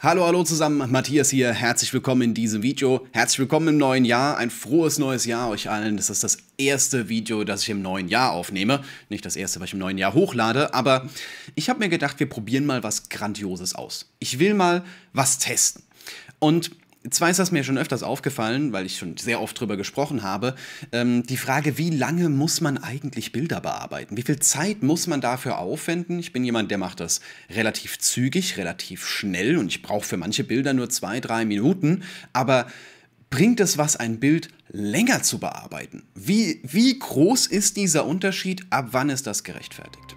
Hallo, hallo zusammen, Matthias hier, herzlich willkommen in diesem Video, herzlich willkommen im neuen Jahr, ein frohes neues Jahr euch allen, das ist das erste Video, das ich im neuen Jahr aufnehme, nicht das erste, was ich im neuen Jahr hochlade, aber ich habe mir gedacht, wir probieren mal was Grandioses aus. Ich will mal was testen und zwar ist das mir schon öfters aufgefallen, weil ich schon sehr oft drüber gesprochen habe, ähm, die Frage, wie lange muss man eigentlich Bilder bearbeiten? Wie viel Zeit muss man dafür aufwenden? Ich bin jemand, der macht das relativ zügig, relativ schnell und ich brauche für manche Bilder nur zwei, drei Minuten, aber bringt es was, ein Bild länger zu bearbeiten? Wie, wie groß ist dieser Unterschied? Ab wann ist das gerechtfertigt?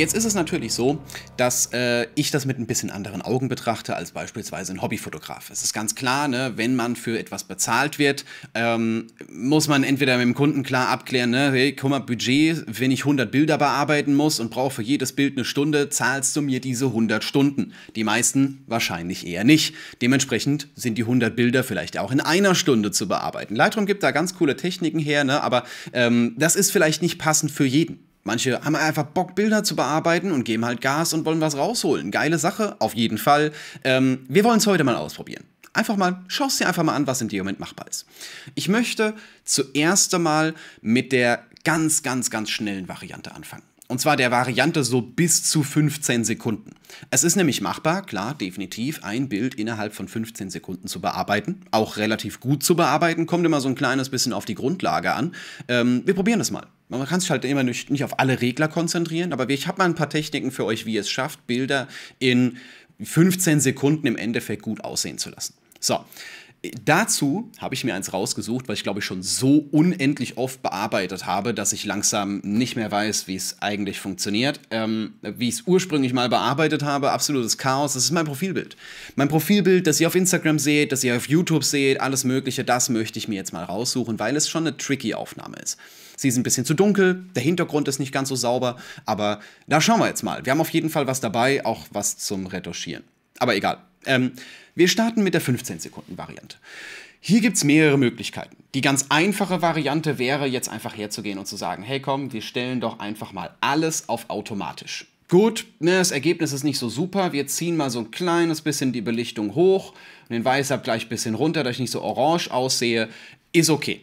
Jetzt ist es natürlich so, dass äh, ich das mit ein bisschen anderen Augen betrachte als beispielsweise ein Hobbyfotograf. Es ist ganz klar, ne, wenn man für etwas bezahlt wird, ähm, muss man entweder mit dem Kunden klar abklären, ne, hey, guck mal, Budget, wenn ich 100 Bilder bearbeiten muss und brauche für jedes Bild eine Stunde, zahlst du mir diese 100 Stunden. Die meisten wahrscheinlich eher nicht. Dementsprechend sind die 100 Bilder vielleicht auch in einer Stunde zu bearbeiten. Lightroom gibt da ganz coole Techniken her, ne, aber ähm, das ist vielleicht nicht passend für jeden. Manche haben einfach Bock, Bilder zu bearbeiten und geben halt Gas und wollen was rausholen. Geile Sache, auf jeden Fall. Ähm, wir wollen es heute mal ausprobieren. Einfach mal, schaust dir einfach mal an, was in dem Moment machbar ist. Ich möchte zuerst einmal mit der ganz, ganz, ganz schnellen Variante anfangen. Und zwar der Variante so bis zu 15 Sekunden. Es ist nämlich machbar, klar, definitiv, ein Bild innerhalb von 15 Sekunden zu bearbeiten. Auch relativ gut zu bearbeiten, kommt immer so ein kleines bisschen auf die Grundlage an. Ähm, wir probieren das mal. Man kann sich halt immer nicht, nicht auf alle Regler konzentrieren, aber ich habe mal ein paar Techniken für euch, wie ihr es schafft, Bilder in 15 Sekunden im Endeffekt gut aussehen zu lassen. So, Dazu habe ich mir eins rausgesucht, weil ich glaube ich schon so unendlich oft bearbeitet habe, dass ich langsam nicht mehr weiß, wie es eigentlich funktioniert. Ähm, wie ich es ursprünglich mal bearbeitet habe, absolutes Chaos. Das ist mein Profilbild. Mein Profilbild, das ihr auf Instagram seht, das ihr auf YouTube seht, alles Mögliche, das möchte ich mir jetzt mal raussuchen, weil es schon eine tricky Aufnahme ist. Sie ist ein bisschen zu dunkel, der Hintergrund ist nicht ganz so sauber, aber da schauen wir jetzt mal. Wir haben auf jeden Fall was dabei, auch was zum Retuschieren. Aber egal. Ähm, wir starten mit der 15-Sekunden-Variante. Hier gibt es mehrere Möglichkeiten. Die ganz einfache Variante wäre jetzt einfach herzugehen und zu sagen, hey komm, wir stellen doch einfach mal alles auf automatisch. Gut, ne, das Ergebnis ist nicht so super. Wir ziehen mal so ein kleines bisschen die Belichtung hoch und den Weißabgleich ein bisschen runter, dass ich nicht so orange aussehe. Ist okay.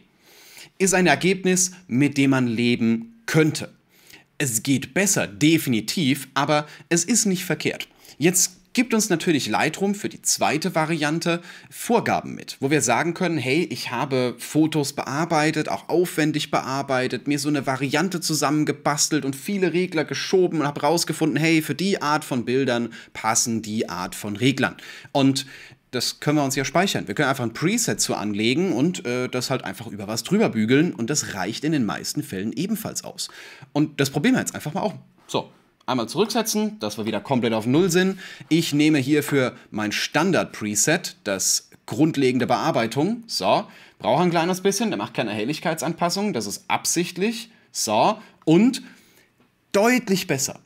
Ist ein Ergebnis, mit dem man leben könnte. Es geht besser, definitiv, aber es ist nicht verkehrt. Jetzt gibt uns natürlich Lightroom für die zweite Variante Vorgaben mit, wo wir sagen können, hey, ich habe Fotos bearbeitet, auch aufwendig bearbeitet, mir so eine Variante zusammengebastelt und viele Regler geschoben und habe rausgefunden, hey, für die Art von Bildern passen die Art von Reglern. Und das können wir uns ja speichern. Wir können einfach ein Preset zu anlegen und äh, das halt einfach über was drüber bügeln und das reicht in den meisten Fällen ebenfalls aus. Und das probieren wir jetzt einfach mal auch. So einmal zurücksetzen, dass wir wieder komplett auf Null sind. Ich nehme hier für mein Standard-Preset das grundlegende Bearbeitung. So, brauche ein kleines bisschen, der macht keine Helligkeitsanpassung, das ist absichtlich. So, und deutlich besser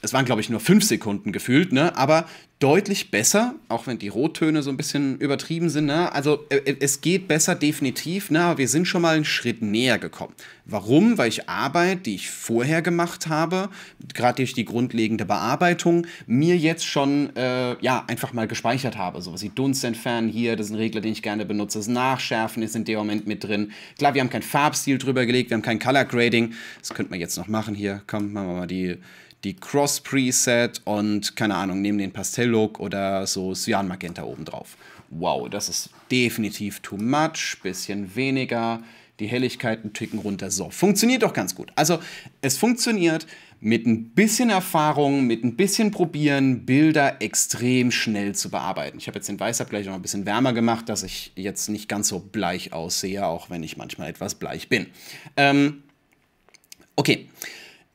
es waren, glaube ich, nur fünf Sekunden gefühlt, ne? aber deutlich besser, auch wenn die Rottöne so ein bisschen übertrieben sind. Ne? Also äh, äh, es geht besser definitiv, ne? aber wir sind schon mal einen Schritt näher gekommen. Warum? Weil ich Arbeit, die ich vorher gemacht habe, gerade durch die grundlegende Bearbeitung, mir jetzt schon äh, ja, einfach mal gespeichert habe. So was wie Dunst entfernen hier, das ist ein Regler, den ich gerne benutze. Das Nachschärfen ist in dem Moment mit drin. Klar, wir haben keinen Farbstil drüber gelegt, wir haben kein Color Grading. Das könnte man jetzt noch machen hier. Komm, machen wir mal die die Cross-Preset und keine Ahnung, nehmen den Pastell-Look oder so Cyan-Magenta obendrauf. Wow, das ist definitiv too much, bisschen weniger, die Helligkeiten Ticken runter. So, funktioniert doch ganz gut. Also, es funktioniert mit ein bisschen Erfahrung, mit ein bisschen Probieren, Bilder extrem schnell zu bearbeiten. Ich habe jetzt den Weißabgleich noch ein bisschen wärmer gemacht, dass ich jetzt nicht ganz so bleich aussehe, auch wenn ich manchmal etwas bleich bin. Ähm, okay.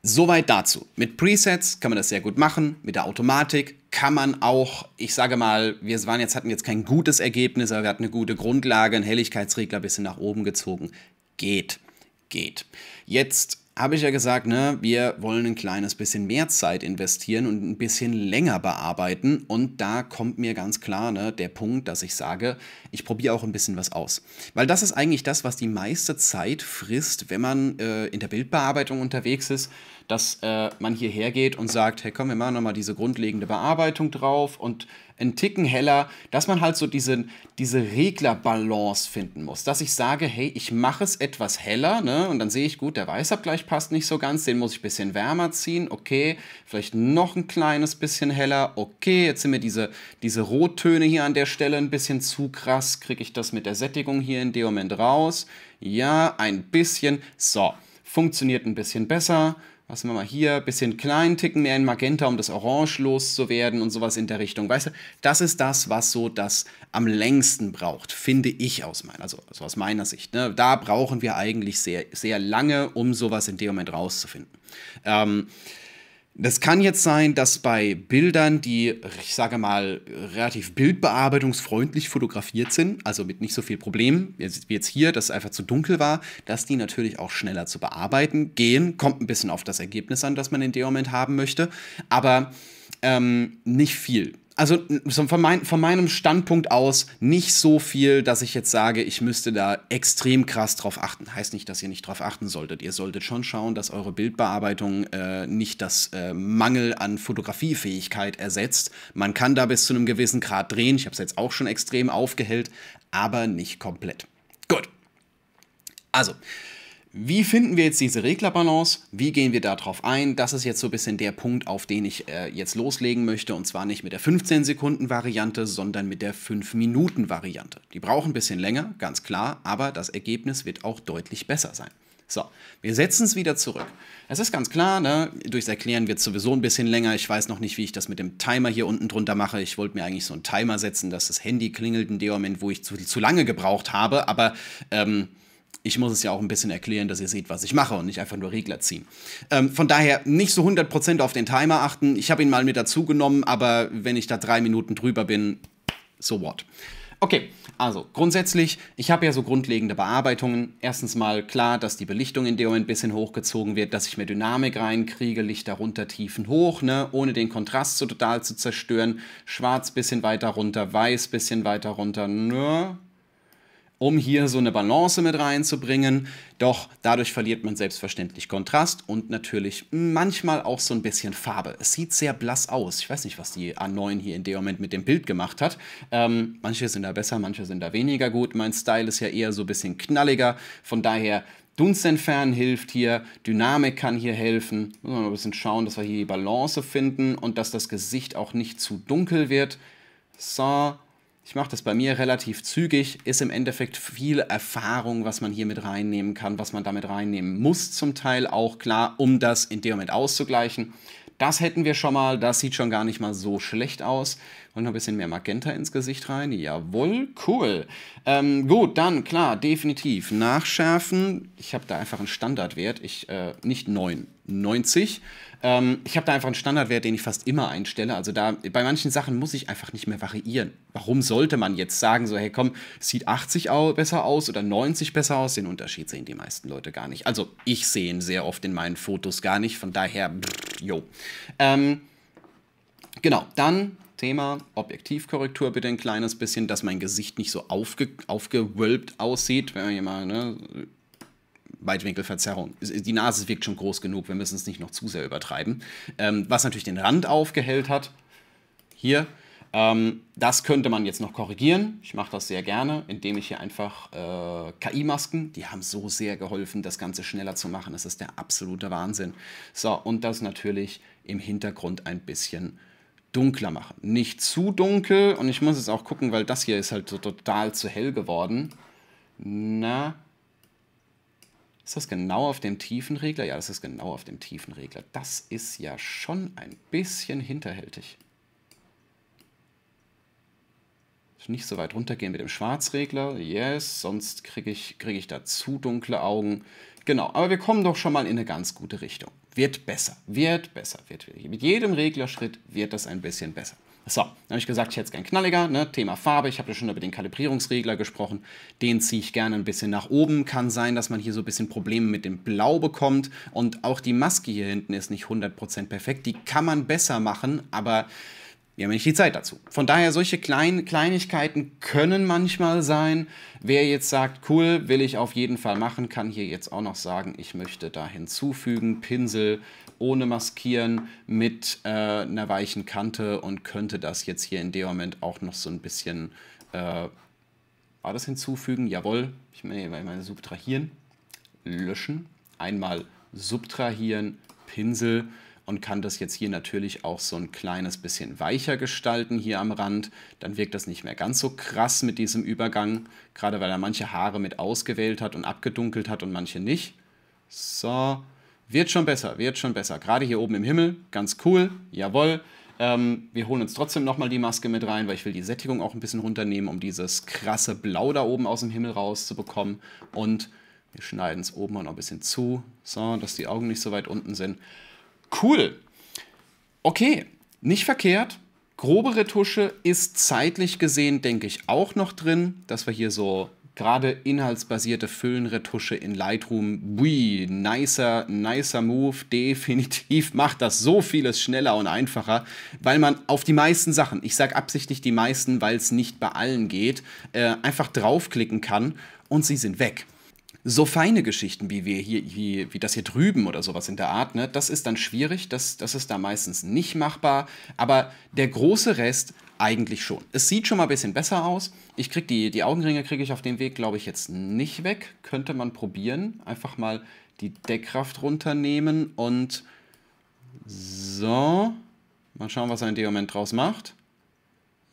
Soweit dazu. Mit Presets kann man das sehr gut machen, mit der Automatik kann man auch, ich sage mal, wir waren jetzt, hatten jetzt kein gutes Ergebnis, aber wir hatten eine gute Grundlage, einen Helligkeitsregler ein bisschen nach oben gezogen. Geht, geht. Jetzt habe ich ja gesagt, ne, wir wollen ein kleines bisschen mehr Zeit investieren und ein bisschen länger bearbeiten. Und da kommt mir ganz klar ne, der Punkt, dass ich sage, ich probiere auch ein bisschen was aus. Weil das ist eigentlich das, was die meiste Zeit frisst, wenn man äh, in der Bildbearbeitung unterwegs ist, dass äh, man hierher geht und sagt, hey komm, wir machen nochmal diese grundlegende Bearbeitung drauf und ein Ticken heller, dass man halt so diese, diese Reglerbalance finden muss. Dass ich sage, hey, ich mache es etwas heller, ne? Und dann sehe ich, gut, der Weißabgleich passt nicht so ganz, den muss ich ein bisschen wärmer ziehen, okay, vielleicht noch ein kleines bisschen heller, okay, jetzt sind mir diese, diese Rottöne hier an der Stelle ein bisschen zu krass, kriege ich das mit der Sättigung hier in dem Moment raus. Ja, ein bisschen. So, funktioniert ein bisschen besser was wir mal hier, bisschen klein, ticken mehr in Magenta, um das Orange loszuwerden und sowas in der Richtung. Weißt du, das ist das, was so das am längsten braucht, finde ich aus meiner, also, also aus meiner Sicht. Ne? Da brauchen wir eigentlich sehr, sehr lange, um sowas in dem Moment rauszufinden. Ähm, das kann jetzt sein, dass bei Bildern, die, ich sage mal, relativ bildbearbeitungsfreundlich fotografiert sind, also mit nicht so viel Problemen, wie jetzt hier, dass es einfach zu dunkel war, dass die natürlich auch schneller zu bearbeiten gehen. Kommt ein bisschen auf das Ergebnis an, das man in dem Moment haben möchte, aber ähm, nicht viel also von, mein, von, meinem Standpunkt aus nicht so viel, dass ich jetzt sage, ich müsste da extrem krass drauf achten. Heißt nicht, dass ihr nicht drauf achten solltet. Ihr solltet schon schauen, dass eure Bildbearbeitung äh, nicht das äh, Mangel an Fotografiefähigkeit ersetzt. Man kann da bis zu einem gewissen Grad drehen. Ich habe es jetzt auch schon extrem aufgehellt, aber nicht komplett. Gut. Also, wie finden wir jetzt diese Reglerbalance? Wie gehen wir darauf ein? Das ist jetzt so ein bisschen der Punkt, auf den ich äh, jetzt loslegen möchte. Und zwar nicht mit der 15-Sekunden-Variante, sondern mit der 5-Minuten-Variante. Die brauchen ein bisschen länger, ganz klar, aber das Ergebnis wird auch deutlich besser sein. So, wir setzen es wieder zurück. Es ist ganz klar, ne? durchs Erklären wird es sowieso ein bisschen länger. Ich weiß noch nicht, wie ich das mit dem Timer hier unten drunter mache. Ich wollte mir eigentlich so einen Timer setzen, dass das Handy klingelt in dem Moment, wo ich zu, zu lange gebraucht habe. Aber ähm, ich muss es ja auch ein bisschen erklären, dass ihr seht, was ich mache und nicht einfach nur Regler ziehen. Ähm, von daher nicht so 100% auf den Timer achten. Ich habe ihn mal mit dazu genommen, aber wenn ich da drei Minuten drüber bin, so what. Okay, also grundsätzlich, ich habe ja so grundlegende Bearbeitungen. Erstens mal klar, dass die Belichtung in dem Moment ein bisschen hochgezogen wird, dass ich mehr Dynamik reinkriege, Licht darunter, Tiefen hoch, ne, ohne den Kontrast so total zu zerstören. Schwarz bisschen weiter runter, weiß bisschen weiter runter, ne, um hier so eine Balance mit reinzubringen. Doch dadurch verliert man selbstverständlich Kontrast und natürlich manchmal auch so ein bisschen Farbe. Es sieht sehr blass aus. Ich weiß nicht, was die A9 hier in dem Moment mit dem Bild gemacht hat. Ähm, manche sind da besser, manche sind da weniger gut. Mein Style ist ja eher so ein bisschen knalliger. Von daher Dunst entfernen hilft hier, Dynamik kann hier helfen. Müssen wir mal ein bisschen schauen, dass wir hier die Balance finden und dass das Gesicht auch nicht zu dunkel wird. So, ich mache das bei mir relativ zügig, ist im Endeffekt viel Erfahrung, was man hier mit reinnehmen kann, was man damit reinnehmen muss, zum Teil auch klar, um das in dem Moment auszugleichen. Das hätten wir schon mal, das sieht schon gar nicht mal so schlecht aus. Und noch ein bisschen mehr Magenta ins Gesicht rein, jawohl, cool. Ähm, gut, dann klar, definitiv nachschärfen. Ich habe da einfach einen Standardwert, ich, äh, nicht 9, 90. Ähm, ich habe da einfach einen Standardwert, den ich fast immer einstelle. Also da bei manchen Sachen muss ich einfach nicht mehr variieren. Warum sollte man jetzt sagen, so, hey komm, sieht 80 besser aus oder 90 besser aus? Den Unterschied sehen die meisten Leute gar nicht. Also ich sehe ihn sehr oft in meinen Fotos gar nicht. Von daher, jo. Ähm, genau, dann Thema Objektivkorrektur bitte ein kleines bisschen, dass mein Gesicht nicht so aufge, aufgewölbt aussieht, wenn man hier mal ne, Weitwinkelverzerrung. Die Nase wirkt schon groß genug, wir müssen es nicht noch zu sehr übertreiben. Ähm, was natürlich den Rand aufgehellt hat, hier, ähm, das könnte man jetzt noch korrigieren. Ich mache das sehr gerne, indem ich hier einfach äh, KI-Masken, die haben so sehr geholfen, das Ganze schneller zu machen. Das ist der absolute Wahnsinn. So, und das natürlich im Hintergrund ein bisschen dunkler machen. Nicht zu dunkel und ich muss jetzt auch gucken, weil das hier ist halt so total zu hell geworden. Na, ist das genau auf dem Tiefenregler? Ja, das ist genau auf dem Tiefenregler. Das ist ja schon ein bisschen hinterhältig. Also nicht so weit runtergehen mit dem Schwarzregler. Yes, sonst kriege ich, krieg ich da zu dunkle Augen. Genau, aber wir kommen doch schon mal in eine ganz gute Richtung. Wird besser, wird besser. Wird, mit jedem Reglerschritt wird das ein bisschen besser. So, dann habe ich gesagt, ich hätte es gern knalliger, ne? Thema Farbe, ich habe ja schon über den Kalibrierungsregler gesprochen, den ziehe ich gerne ein bisschen nach oben, kann sein, dass man hier so ein bisschen Probleme mit dem Blau bekommt und auch die Maske hier hinten ist nicht 100% perfekt, die kann man besser machen, aber wir haben nicht die Zeit dazu. Von daher, solche kleinen Kleinigkeiten können manchmal sein. Wer jetzt sagt, cool, will ich auf jeden Fall machen, kann hier jetzt auch noch sagen, ich möchte da hinzufügen, Pinsel, ohne Maskieren, mit äh, einer weichen Kante und könnte das jetzt hier in dem Moment auch noch so ein bisschen, äh, war das hinzufügen? Jawohl, ich meine, ich meine subtrahieren, löschen, einmal subtrahieren, Pinsel und kann das jetzt hier natürlich auch so ein kleines bisschen weicher gestalten hier am Rand. Dann wirkt das nicht mehr ganz so krass mit diesem Übergang, gerade weil er manche Haare mit ausgewählt hat und abgedunkelt hat und manche nicht. So, wird schon besser, wird schon besser. Gerade hier oben im Himmel, ganz cool, jawoll. Ähm, wir holen uns trotzdem nochmal die Maske mit rein, weil ich will die Sättigung auch ein bisschen runternehmen, um dieses krasse Blau da oben aus dem Himmel rauszubekommen. Und wir schneiden es oben auch noch ein bisschen zu, so, dass die Augen nicht so weit unten sind. Cool. Okay, nicht verkehrt. Grobe Retusche ist zeitlich gesehen, denke ich, auch noch drin, dass wir hier so gerade inhaltsbasierte Füllenretusche in Lightroom, bui, nicer, nicer Move, definitiv macht das so vieles schneller und einfacher, weil man auf die meisten Sachen, ich sage absichtlich die meisten, weil es nicht bei allen geht, äh, einfach draufklicken kann und sie sind weg so feine Geschichten, wie wir hier, wie, wie das hier drüben oder sowas in der Art, ne, das ist dann schwierig, das, das ist da meistens nicht machbar. Aber der große Rest eigentlich schon. Es sieht schon mal ein bisschen besser aus. Ich kriege die, die Augenringe kriege ich auf dem Weg, glaube ich, jetzt nicht weg. Könnte man probieren. Einfach mal die Deckkraft runternehmen und so. Mal schauen, was er in dem Moment draus macht.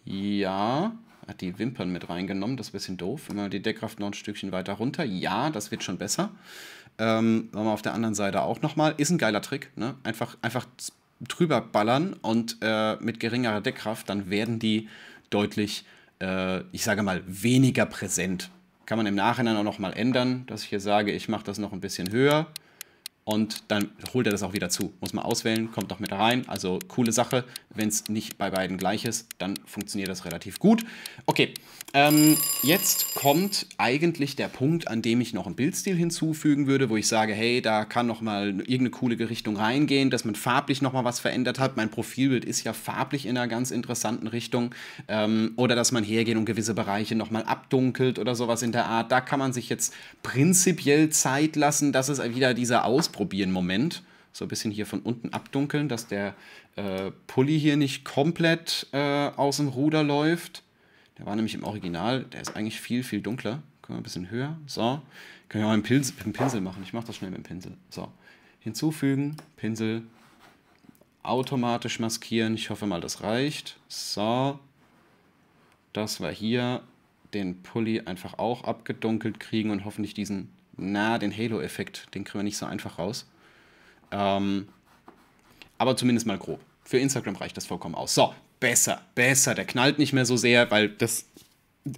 Ja. Hat die Wimpern mit reingenommen. Das ist ein bisschen doof. Wenn man die Deckkraft noch ein Stückchen weiter runter. Ja, das wird schon besser. Ähm, machen wir auf der anderen Seite auch nochmal. Ist ein geiler Trick. Ne? Einfach, einfach drüber ballern und äh, mit geringerer Deckkraft, dann werden die deutlich, äh, ich sage mal, weniger präsent. Kann man im Nachhinein auch nochmal ändern, dass ich hier sage, ich mache das noch ein bisschen höher und dann holt er das auch wieder zu. Muss man auswählen, kommt doch mit rein. Also coole Sache. Wenn es nicht bei beiden gleich ist, dann funktioniert das relativ gut. Okay, ähm, jetzt kommt eigentlich der Punkt, an dem ich noch einen Bildstil hinzufügen würde, wo ich sage, hey, da kann noch mal irgendeine coole Richtung reingehen, dass man farblich noch mal was verändert hat. Mein Profilbild ist ja farblich in einer ganz interessanten Richtung. Ähm, oder dass man hergeht und gewisse Bereiche noch mal abdunkelt oder sowas in der Art. Da kann man sich jetzt prinzipiell Zeit lassen. dass es wieder diese Ausbildung Ausprobieren-Moment. So ein bisschen hier von unten abdunkeln, dass der äh, Pulli hier nicht komplett äh, aus dem Ruder läuft. Der war nämlich im Original, der ist eigentlich viel, viel dunkler. Können wir ein bisschen höher. So. Können wir auch mit dem Pinsel, Pinsel machen. Ich mache das schnell mit dem Pinsel. So. Hinzufügen, Pinsel, automatisch maskieren. Ich hoffe mal, das reicht. So. Das war hier. Den Pulli einfach auch abgedunkelt kriegen und hoffentlich diesen na, den Halo-Effekt, den kriegen wir nicht so einfach raus. Ähm, aber zumindest mal grob. Für Instagram reicht das vollkommen aus. So, besser, besser. Der knallt nicht mehr so sehr, weil das.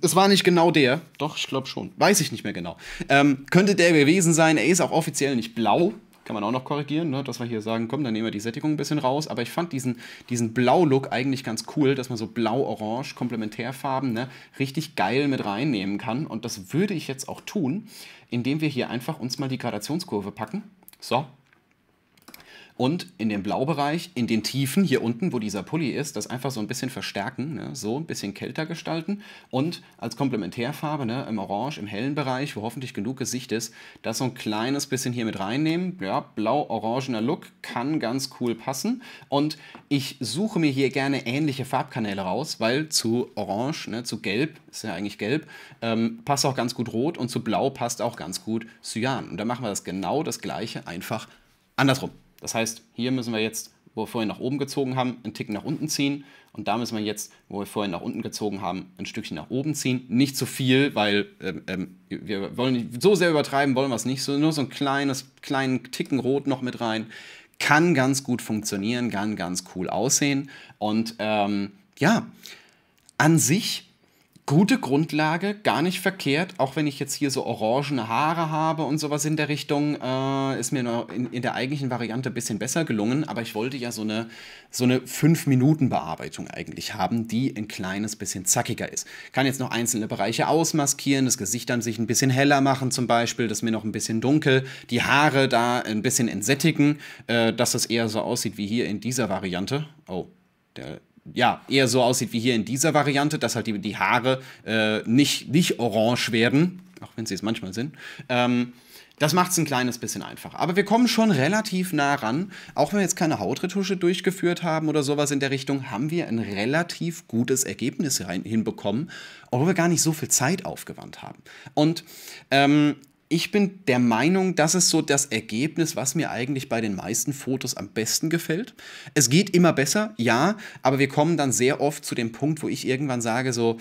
Es war nicht genau der. Doch, ich glaube schon. Weiß ich nicht mehr genau. Ähm, könnte der gewesen sein. Er ist auch offiziell nicht blau. Kann man auch noch korrigieren, ne? dass wir hier sagen, komm, dann nehmen wir die Sättigung ein bisschen raus. Aber ich fand diesen, diesen Blau-Look eigentlich ganz cool, dass man so blau-orange, Komplementärfarben, ne? richtig geil mit reinnehmen kann. Und das würde ich jetzt auch tun, indem wir hier einfach uns mal die Gradationskurve packen. So, und in dem Blaubereich, in den Tiefen hier unten, wo dieser Pulli ist, das einfach so ein bisschen verstärken, ne? so ein bisschen kälter gestalten und als Komplementärfarbe ne, im Orange, im hellen Bereich, wo hoffentlich genug Gesicht ist, das so ein kleines bisschen hier mit reinnehmen. Ja, blau-orangener Look kann ganz cool passen und ich suche mir hier gerne ähnliche Farbkanäle raus, weil zu Orange, ne, zu Gelb, ist ja eigentlich Gelb, ähm, passt auch ganz gut Rot und zu Blau passt auch ganz gut Cyan. Und da machen wir das genau das gleiche, einfach andersrum. Das heißt, hier müssen wir jetzt, wo wir vorhin nach oben gezogen haben, einen Tick nach unten ziehen. Und da müssen wir jetzt, wo wir vorhin nach unten gezogen haben, ein Stückchen nach oben ziehen. Nicht zu viel, weil ähm, ähm, wir wollen nicht so sehr übertreiben, wollen wir es nicht. So, nur so ein kleines, kleinen Ticken rot noch mit rein. Kann ganz gut funktionieren, kann ganz cool aussehen. Und ähm, ja, an sich gute Grundlage, gar nicht verkehrt, auch wenn ich jetzt hier so orangene Haare habe und sowas in der Richtung, äh, ist mir in, in, der eigentlichen Variante ein bisschen besser gelungen, aber ich wollte ja so eine, so eine 5-Minuten-Bearbeitung eigentlich haben, die ein kleines bisschen zackiger ist. Kann jetzt noch einzelne Bereiche ausmaskieren, das Gesicht an sich ein bisschen heller machen zum Beispiel, das mir noch ein bisschen dunkel, die Haare da ein bisschen entsättigen, äh, dass das eher so aussieht wie hier in dieser Variante. Oh, der ja, eher so aussieht wie hier in dieser Variante, dass halt die, die Haare äh, nicht, nicht orange werden, auch wenn sie es manchmal sind. Ähm, das macht es ein kleines bisschen einfacher. Aber wir kommen schon relativ nah ran. Auch wenn wir jetzt keine Hautretusche durchgeführt haben oder sowas in der Richtung, haben wir ein relativ gutes Ergebnis hinbekommen, obwohl wir gar nicht so viel Zeit aufgewandt haben. Und ähm, ich bin der Meinung, das ist so das Ergebnis, was mir eigentlich bei den meisten Fotos am besten gefällt. Es geht immer besser, ja, aber wir kommen dann sehr oft zu dem Punkt, wo ich irgendwann sage so,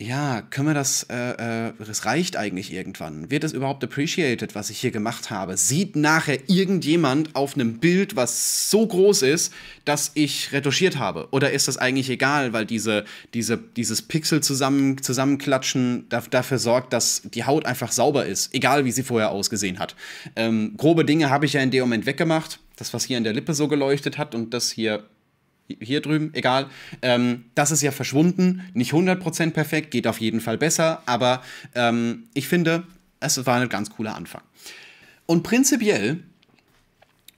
ja, können wir das, äh, äh, das reicht eigentlich irgendwann. Wird das überhaupt appreciated, was ich hier gemacht habe? Sieht nachher irgendjemand auf einem Bild, was so groß ist, dass ich retuschiert habe? Oder ist das eigentlich egal, weil diese, diese, dieses Pixel zusammen, zusammenklatschen da, dafür sorgt, dass die Haut einfach sauber ist, egal wie sie vorher ausgesehen hat. Ähm, grobe Dinge habe ich ja in dem Moment weggemacht. Das, was hier an der Lippe so geleuchtet hat und das hier hier drüben, egal. Ähm, das ist ja verschwunden, nicht 100% perfekt, geht auf jeden Fall besser, aber ähm, ich finde, es war ein ganz cooler Anfang. Und prinzipiell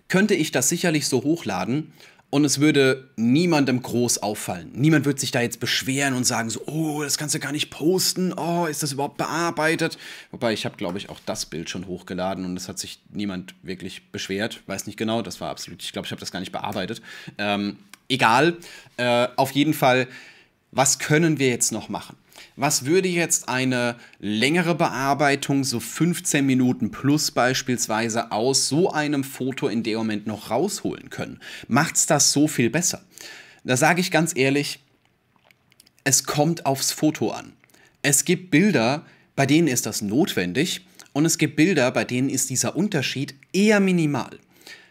könnte ich das sicherlich so hochladen und es würde niemandem groß auffallen. Niemand würde sich da jetzt beschweren und sagen so, oh, das kannst du gar nicht posten, oh, ist das überhaupt bearbeitet? Wobei ich habe, glaube ich, auch das Bild schon hochgeladen und es hat sich niemand wirklich beschwert. Weiß nicht genau, das war absolut, ich glaube, ich habe das gar nicht bearbeitet. Ähm, egal. Äh, auf jeden Fall, was können wir jetzt noch machen? Was würde jetzt eine längere Bearbeitung, so 15 Minuten plus beispielsweise, aus so einem Foto in dem Moment noch rausholen können? Macht es das so viel besser? Da sage ich ganz ehrlich, es kommt aufs Foto an. Es gibt Bilder, bei denen ist das notwendig und es gibt Bilder, bei denen ist dieser Unterschied eher minimal.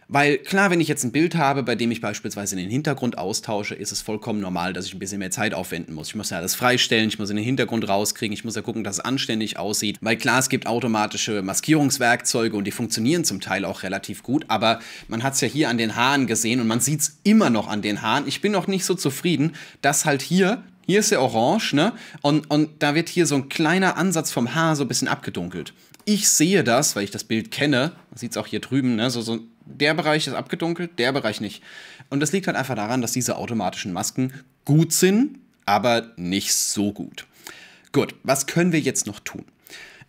Weil klar, wenn ich jetzt ein Bild habe, bei dem ich beispielsweise den Hintergrund austausche, ist es vollkommen normal, dass ich ein bisschen mehr Zeit aufwenden muss. Ich muss ja alles freistellen, ich muss in den Hintergrund rauskriegen, ich muss ja gucken, dass es anständig aussieht. Weil klar, es gibt automatische Maskierungswerkzeuge und die funktionieren zum Teil auch relativ gut, aber man hat es ja hier an den Haaren gesehen und man sieht es immer noch an den Haaren. Ich bin noch nicht so zufrieden, dass halt hier hier ist ja Orange, ne? Und, und da wird hier so ein kleiner Ansatz vom Haar so ein bisschen abgedunkelt. Ich sehe das, weil ich das Bild kenne. Man sieht es auch hier drüben. Ne? So, so, der Bereich ist abgedunkelt, der Bereich nicht. Und das liegt halt einfach daran, dass diese automatischen Masken gut sind, aber nicht so gut. Gut, was können wir jetzt noch tun?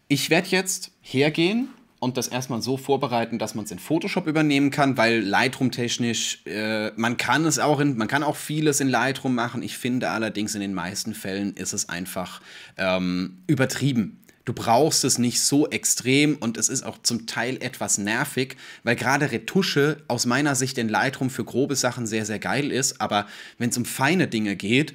Ich werde jetzt hergehen und das erstmal so vorbereiten, dass man es in Photoshop übernehmen kann, weil Lightroom technisch, äh, man kann es auch in, man kann auch vieles in Lightroom machen. Ich finde allerdings in den meisten Fällen ist es einfach ähm, übertrieben du brauchst es nicht so extrem und es ist auch zum Teil etwas nervig, weil gerade Retusche aus meiner Sicht in Lightroom für grobe Sachen sehr, sehr geil ist, aber wenn es um feine Dinge geht,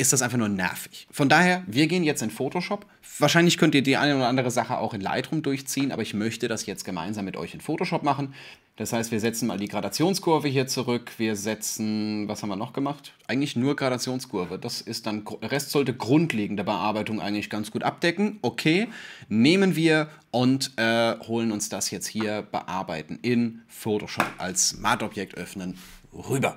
ist das einfach nur nervig. Von daher, wir gehen jetzt in Photoshop. Wahrscheinlich könnt ihr die eine oder andere Sache auch in Lightroom durchziehen, aber ich möchte das jetzt gemeinsam mit euch in Photoshop machen. Das heißt, wir setzen mal die Gradationskurve hier zurück. Wir setzen, was haben wir noch gemacht? Eigentlich nur Gradationskurve. Das ist dann, der Rest sollte grundlegende Bearbeitung eigentlich ganz gut abdecken. Okay, nehmen wir und äh, holen uns das jetzt hier bearbeiten in Photoshop als Smart-Objekt öffnen rüber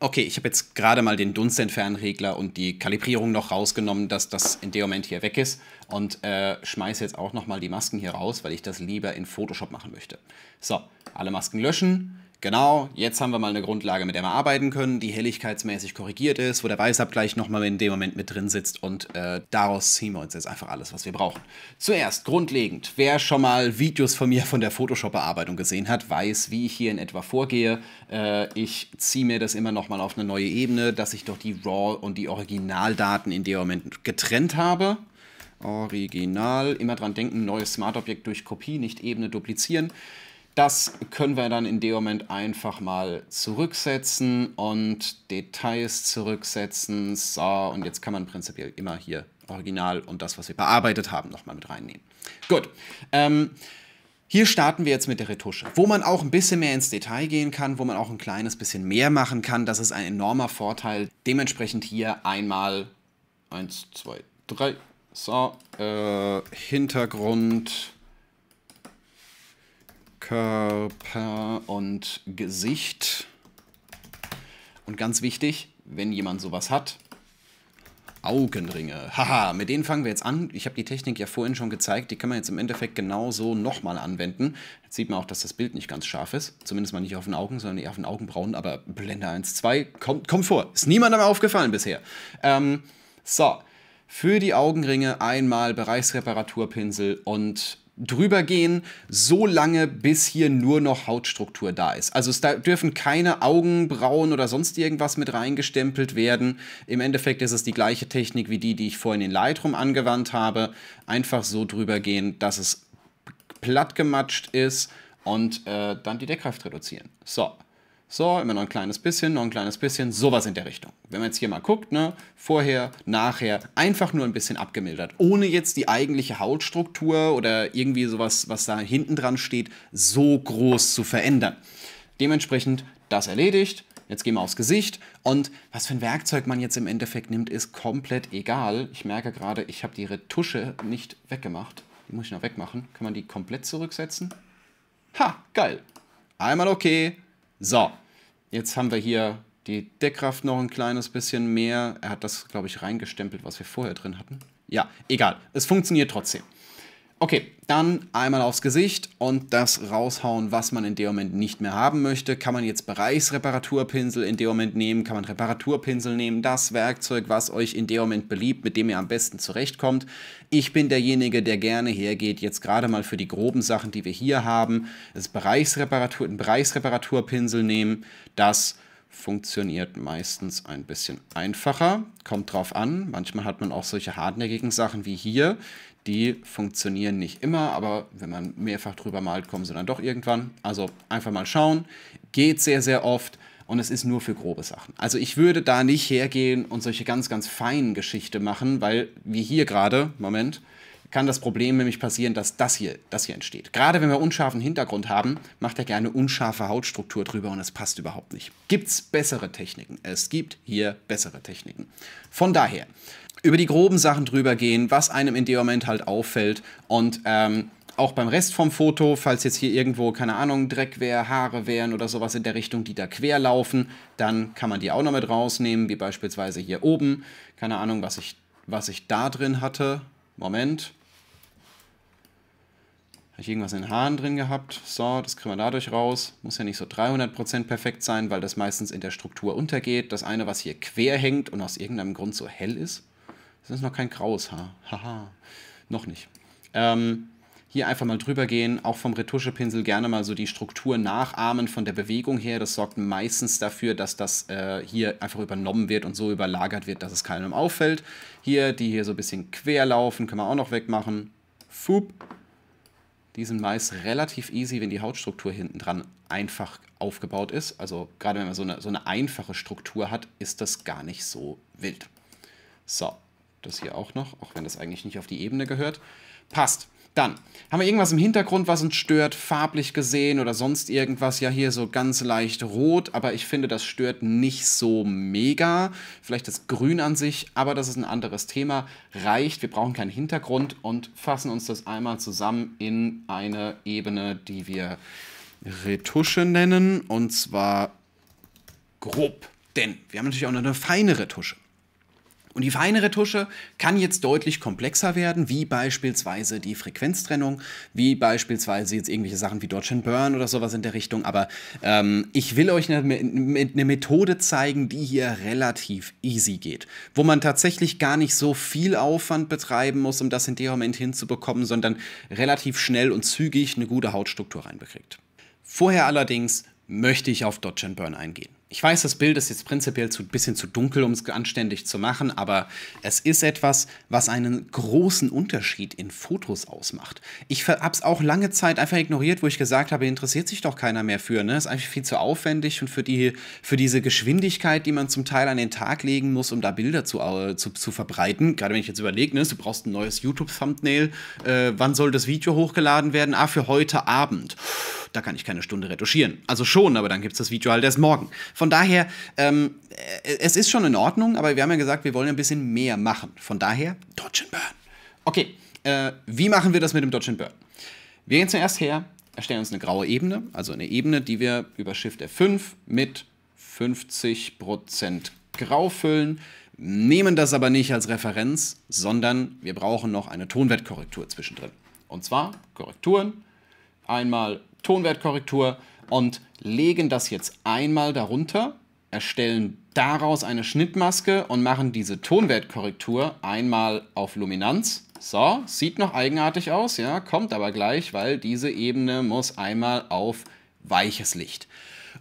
okay, ich habe jetzt gerade mal den Dunstentfernregler und die Kalibrierung noch rausgenommen, dass das in dem Moment hier weg ist und äh, schmeiße jetzt auch nochmal die Masken hier raus, weil ich das lieber in Photoshop machen möchte. So, alle Masken löschen genau, jetzt haben wir mal eine Grundlage, mit der wir arbeiten können, die helligkeitsmäßig korrigiert ist, wo der Weißabgleich nochmal in dem Moment mit drin sitzt und äh, daraus ziehen wir uns jetzt einfach alles, was wir brauchen. Zuerst, grundlegend, wer schon mal Videos von mir von der Photoshop-Bearbeitung gesehen hat, weiß, wie ich hier in etwa vorgehe. Äh, ich ziehe mir das immer nochmal auf eine neue Ebene, dass ich doch die RAW und die Originaldaten in dem Moment getrennt habe. Original, immer dran denken, neues Smart-Objekt durch Kopie, nicht Ebene duplizieren. Das können wir dann in dem Moment einfach mal zurücksetzen und Details zurücksetzen. So, und jetzt kann man prinzipiell immer hier Original und das, was wir bearbeitet haben, nochmal mit reinnehmen. Gut. Ähm, hier starten wir jetzt mit der Retusche, wo man auch ein bisschen mehr ins Detail gehen kann, wo man auch ein kleines bisschen mehr machen kann. Das ist ein enormer Vorteil. Dementsprechend hier einmal 1, 2, 3. So, äh, Hintergrund Körper und Gesicht. Und ganz wichtig, wenn jemand sowas hat, Augenringe. Haha, mit denen fangen wir jetzt an. Ich habe die Technik ja vorhin schon gezeigt. Die kann man jetzt im Endeffekt genauso nochmal anwenden. Jetzt sieht man auch, dass das Bild nicht ganz scharf ist. Zumindest mal nicht auf den Augen, sondern eher auf den Augenbrauen. Aber Blende 1, 2, kommt, kommt vor. Ist niemandem aufgefallen bisher. Ähm, so, für die Augenringe einmal Bereichsreparaturpinsel und drüber gehen, so lange, bis hier nur noch Hautstruktur da ist. Also es dürfen keine Augenbrauen oder sonst irgendwas mit reingestempelt werden. Im Endeffekt ist es die gleiche Technik wie die, die ich vorhin in Lightroom angewandt habe. Einfach so drüber gehen, dass es platt gematscht ist und äh, dann die Deckkraft reduzieren. So, so, immer noch ein kleines bisschen, noch ein kleines bisschen, sowas in der Richtung. Wenn man jetzt hier mal guckt, ne, vorher, nachher, einfach nur ein bisschen abgemildert, ohne jetzt die eigentliche Hautstruktur oder irgendwie sowas, was da hinten dran steht, so groß zu verändern. Dementsprechend das erledigt. Jetzt gehen wir aufs Gesicht und was für ein Werkzeug man jetzt im Endeffekt nimmt, ist komplett egal. Ich merke gerade, ich habe die Retusche nicht weggemacht. Die muss ich noch wegmachen. Kann man die komplett zurücksetzen? Ha, geil. Einmal okay, so, jetzt haben wir hier die Deckkraft noch ein kleines bisschen mehr. Er hat das, glaube ich, reingestempelt, was wir vorher drin hatten. Ja, egal. Es funktioniert trotzdem. Okay, dann einmal aufs Gesicht und das raushauen, was man in dem Moment nicht mehr haben möchte. Kann man jetzt Bereichsreparaturpinsel in dem Moment nehmen? Kann man Reparaturpinsel nehmen? Das Werkzeug, was euch in dem Moment beliebt, mit dem ihr am besten zurechtkommt. Ich bin derjenige, der gerne hergeht, jetzt gerade mal für die groben Sachen, die wir hier haben, das Bereichsreparatur, einen Bereichsreparaturpinsel nehmen. Das funktioniert meistens ein bisschen einfacher. Kommt drauf an. Manchmal hat man auch solche hartnäckigen Sachen wie hier die funktionieren nicht immer, aber wenn man mehrfach drüber malt, kommen sie dann doch irgendwann. Also einfach mal schauen. Geht sehr, sehr oft und es ist nur für grobe Sachen. Also ich würde da nicht hergehen und solche ganz, ganz feinen Geschichte machen, weil wie hier gerade, Moment, kann das Problem nämlich passieren, dass das hier, das hier entsteht. Gerade wenn wir unscharfen Hintergrund haben, macht er gerne unscharfe Hautstruktur drüber und es passt überhaupt nicht. Gibt es bessere Techniken? Es gibt hier bessere Techniken. Von daher, über die groben Sachen drüber gehen, was einem in dem Moment halt auffällt und ähm, auch beim Rest vom Foto, falls jetzt hier irgendwo, keine Ahnung, Dreck wäre, Haare wären oder sowas in der Richtung, die da quer laufen, dann kann man die auch noch mit rausnehmen, wie beispielsweise hier oben. Keine Ahnung, was ich, was ich da drin hatte. Moment. Habe ich irgendwas in den Haaren drin gehabt? So, das kriegen wir dadurch raus. Muss ja nicht so 300% perfekt sein, weil das meistens in der Struktur untergeht. Das eine, was hier quer hängt und aus irgendeinem Grund so hell ist. Es ist noch kein graues Haar. Haha. noch nicht. Ähm, hier einfach mal drüber gehen, auch vom Retuschepinsel gerne mal so die Struktur nachahmen von der Bewegung her. Das sorgt meistens dafür, dass das äh, hier einfach übernommen wird und so überlagert wird, dass es keinem auffällt. Hier, die hier so ein bisschen quer laufen, können wir auch noch wegmachen. Fup. Die sind meist relativ easy, wenn die Hautstruktur hinten dran einfach aufgebaut ist. Also gerade wenn man so eine, so eine einfache Struktur hat, ist das gar nicht so wild. So, das hier auch noch, auch wenn das eigentlich nicht auf die Ebene gehört. Passt. Dann haben wir irgendwas im Hintergrund, was uns stört, farblich gesehen oder sonst irgendwas. Ja, hier so ganz leicht rot, aber ich finde, das stört nicht so mega. Vielleicht das Grün an sich, aber das ist ein anderes Thema. Reicht, wir brauchen keinen Hintergrund und fassen uns das einmal zusammen in eine Ebene, die wir Retusche nennen und zwar grob. Denn wir haben natürlich auch noch eine feine Retusche. Und die feinere Tusche kann jetzt deutlich komplexer werden, wie beispielsweise die Frequenztrennung, wie beispielsweise jetzt irgendwelche Sachen wie Dodge Burn oder sowas in der Richtung. Aber ähm, ich will euch eine, eine Methode zeigen, die hier relativ easy geht, wo man tatsächlich gar nicht so viel Aufwand betreiben muss, um das in dem Moment hinzubekommen, sondern relativ schnell und zügig eine gute Hautstruktur reinbekriegt. Vorher allerdings möchte ich auf Dodge and Burn eingehen. Ich weiß, das Bild ist jetzt prinzipiell ein bisschen zu dunkel, um es anständig zu machen, aber es ist etwas, was einen großen Unterschied in Fotos ausmacht. Ich habe es auch lange Zeit einfach ignoriert, wo ich gesagt habe, interessiert sich doch keiner mehr für. Ne? Ist einfach viel zu aufwendig und für, die, für diese Geschwindigkeit, die man zum Teil an den Tag legen muss, um da Bilder zu, äh, zu, zu verbreiten. Gerade wenn ich jetzt überlege, ne, du brauchst ein neues YouTube-Thumbnail. Äh, wann soll das Video hochgeladen werden? Ah, für heute Abend. Da kann ich keine Stunde retuschieren. Also schon, aber dann gibt es das Video halt erst morgen. Von daher, ähm, äh, es ist schon in Ordnung, aber wir haben ja gesagt, wir wollen ein bisschen mehr machen. Von daher, Dodge and Burn. Okay, äh, wie machen wir das mit dem Dodge and Burn? Wir gehen zuerst her, erstellen uns eine graue Ebene, also eine Ebene, die wir über Shift F5 mit 50% grau füllen, nehmen das aber nicht als Referenz, sondern wir brauchen noch eine Tonwertkorrektur zwischendrin. Und zwar Korrekturen, einmal Tonwertkorrektur und legen das jetzt einmal darunter, erstellen daraus eine Schnittmaske und machen diese Tonwertkorrektur einmal auf Luminanz. So, sieht noch eigenartig aus, ja, kommt aber gleich, weil diese Ebene muss einmal auf weiches Licht.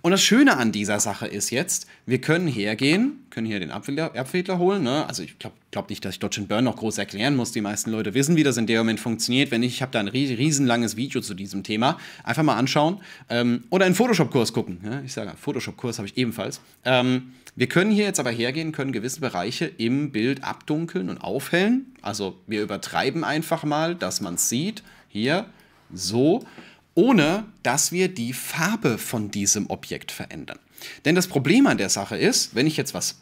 Und das Schöne an dieser Sache ist jetzt, wir können hergehen, können hier den Abfedler, holen. Ne? Also ich glaube glaub nicht, dass ich Dodge Burn noch groß erklären muss. Die meisten Leute wissen, wie das in dem Moment funktioniert. Wenn nicht, ich habe da ein riesenlanges Video zu diesem Thema. Einfach mal anschauen. Ähm, oder einen Photoshop-Kurs gucken. Ja? Ne? Ich sage, Photoshop-Kurs habe ich ebenfalls. Ähm, wir können hier jetzt aber hergehen, können gewisse Bereiche im Bild abdunkeln und aufhellen. Also wir übertreiben einfach mal, dass man es sieht. Hier, so ohne dass wir die Farbe von diesem Objekt verändern. Denn das Problem an der Sache ist, wenn ich jetzt was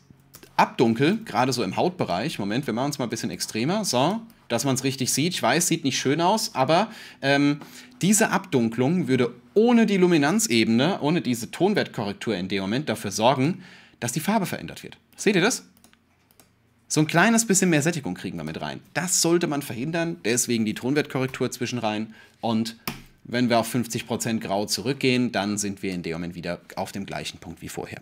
abdunkel, gerade so im Hautbereich, Moment, wir machen es mal ein bisschen extremer, so, dass man es richtig sieht. Ich weiß, sieht nicht schön aus, aber ähm, diese Abdunklung würde ohne die Luminanzebene, ohne diese Tonwertkorrektur in dem Moment dafür sorgen, dass die Farbe verändert wird. Seht ihr das? So ein kleines bisschen mehr Sättigung kriegen wir mit rein. Das sollte man verhindern, deswegen die Tonwertkorrektur zwischen rein und wenn wir auf 50% Grau zurückgehen, dann sind wir in dem Moment wieder auf dem gleichen Punkt wie vorher.